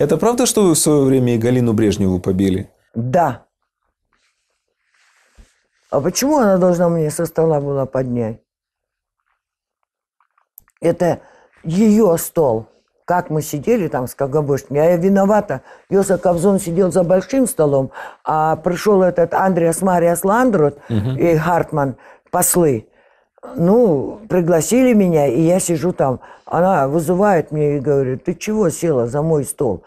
Это правда, что вы в свое время и Галину Брежневу побили? Да. А почему она должна мне со стола была поднять? Это ее стол. Как мы сидели там с КГБшниками. А я виновата. Йоса Кобзон сидел за большим столом, а пришел этот Андреас Мариас Ландрот угу. и Хартман, послы. Ну, пригласили меня, и я сижу там. Она вызывает меня и говорит, ты чего села за мой стол?